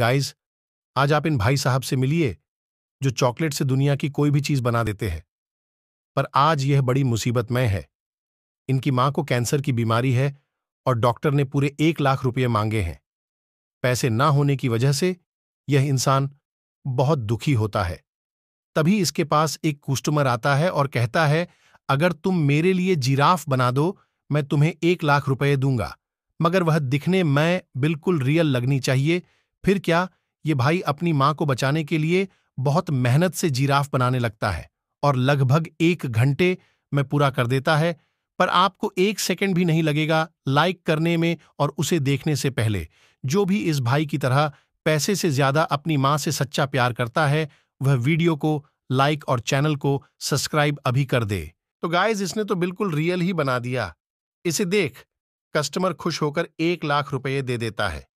guys आज आप इन भाई साहब से मिलिए जो चॉकलेट से दुनिया की कोई भी चीज बना देते हैं पर आज यह बड़ी मुसीबतमय है इनकी मां को कैंसर की बीमारी है और डॉक्टर ने पूरे एक लाख रुपये मांगे हैं पैसे ना होने की वजह से यह इंसान बहुत दुखी होता है तभी इसके पास एक कस्टमर आता है और कहता है अगर तुम मेरे लिए जिराफ बना दो मैं तुम्हें एक लाख रुपए दूंगा मगर वह दिखने में बिल्कुल रियल लगनी चाहिए फिर क्या ये भाई अपनी माँ को बचाने के लिए बहुत मेहनत से जीराफ बनाने लगता है और लगभग एक घंटे में पूरा कर देता है पर आपको एक सेकंड भी नहीं लगेगा लाइक करने में और उसे देखने से पहले जो भी इस भाई की तरह पैसे से ज्यादा अपनी माँ से सच्चा प्यार करता है वह वीडियो को लाइक और चैनल को सब्सक्राइब अभी कर दे तो गाइज इसने तो बिल्कुल रियल ही बना दिया इसे देख कस्टमर खुश होकर एक लाख रुपये दे देता है